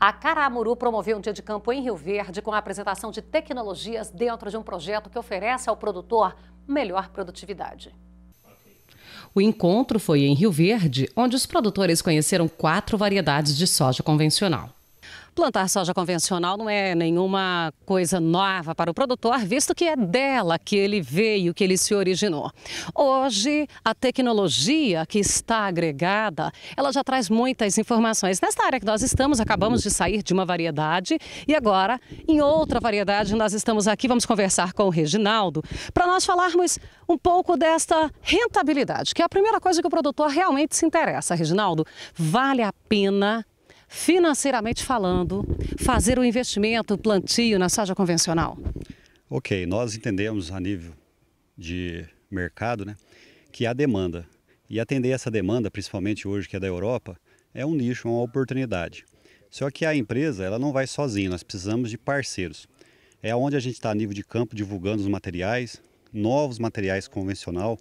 A Caramuru promoveu um dia de campo em Rio Verde com a apresentação de tecnologias dentro de um projeto que oferece ao produtor melhor produtividade. O encontro foi em Rio Verde, onde os produtores conheceram quatro variedades de soja convencional. Plantar soja convencional não é nenhuma coisa nova para o produtor, visto que é dela que ele veio, que ele se originou. Hoje, a tecnologia que está agregada, ela já traz muitas informações. Nesta área que nós estamos, acabamos de sair de uma variedade e agora, em outra variedade, nós estamos aqui, vamos conversar com o Reginaldo, para nós falarmos um pouco desta rentabilidade, que é a primeira coisa que o produtor realmente se interessa. Reginaldo, vale a pena financeiramente falando, fazer o investimento, plantio na soja convencional? Ok, nós entendemos a nível de mercado né, que há demanda. E atender essa demanda, principalmente hoje que é da Europa, é um nicho, é uma oportunidade. Só que a empresa ela não vai sozinha, nós precisamos de parceiros. É onde a gente está a nível de campo divulgando os materiais, novos materiais convencional,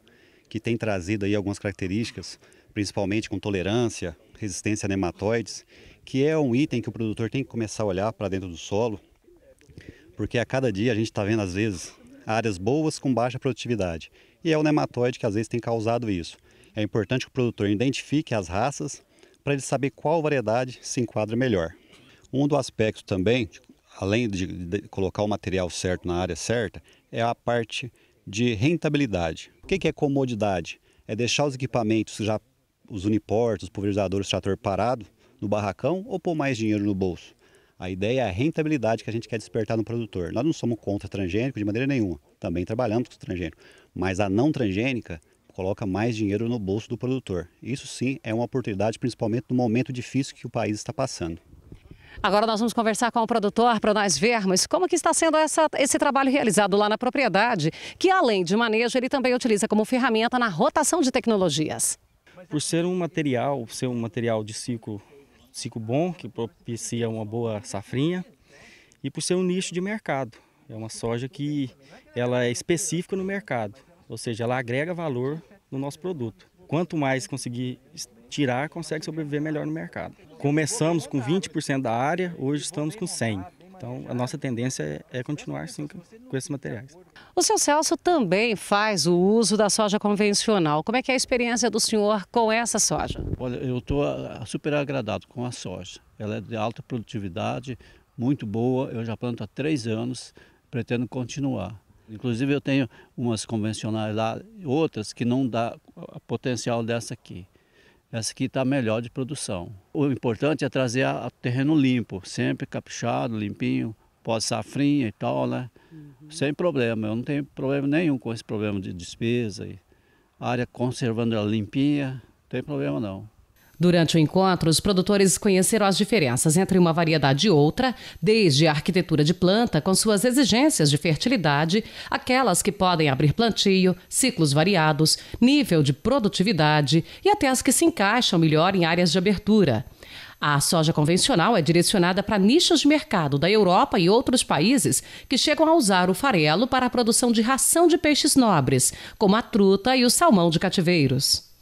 que tem trazido aí algumas características, principalmente com tolerância, resistência a nematóides, que é um item que o produtor tem que começar a olhar para dentro do solo, porque a cada dia a gente está vendo, às vezes, áreas boas com baixa produtividade. E é o nematóide que às vezes tem causado isso. É importante que o produtor identifique as raças para ele saber qual variedade se enquadra melhor. Um do aspecto também, além de colocar o material certo na área certa, é a parte de rentabilidade. O que é comodidade? É deixar os equipamentos já os uniportes, os pulverizadores, o trator parado no barracão ou pôr mais dinheiro no bolso? A ideia é a rentabilidade que a gente quer despertar no produtor. Nós não somos contra transgênico de maneira nenhuma, também trabalhamos com transgênico, mas a não transgênica coloca mais dinheiro no bolso do produtor. Isso sim é uma oportunidade, principalmente no momento difícil que o país está passando. Agora nós vamos conversar com o produtor para nós vermos como que está sendo essa, esse trabalho realizado lá na propriedade, que além de manejo, ele também utiliza como ferramenta na rotação de tecnologias por ser um material, ser um material de ciclo, ciclo bom, que propicia uma boa safrinha, e por ser um nicho de mercado. É uma soja que ela é específica no mercado, ou seja, ela agrega valor no nosso produto. Quanto mais conseguir tirar, consegue sobreviver melhor no mercado. Começamos com 20% da área, hoje estamos com 100%. Então, a nossa tendência é, é continuar sim com esses materiais. O seu Celso também faz o uso da soja convencional. Como é que é a experiência do senhor com essa soja? Olha, eu estou ah, super agradado com a soja. Ela é de alta produtividade, muito boa. Eu já planto há três anos, pretendo continuar. Inclusive eu tenho umas convencionais lá, outras que não dá o potencial dessa aqui essa aqui está melhor de produção. O importante é trazer o terreno limpo, sempre caprichado, limpinho, pós-safrinha e tal, né? Uhum. Sem problema, eu não tenho problema nenhum com esse problema de despesa. A área conservando ela limpinha, não tem problema não. Durante o encontro, os produtores conheceram as diferenças entre uma variedade e outra, desde a arquitetura de planta, com suas exigências de fertilidade, aquelas que podem abrir plantio, ciclos variados, nível de produtividade e até as que se encaixam melhor em áreas de abertura. A soja convencional é direcionada para nichos de mercado da Europa e outros países que chegam a usar o farelo para a produção de ração de peixes nobres, como a truta e o salmão de cativeiros.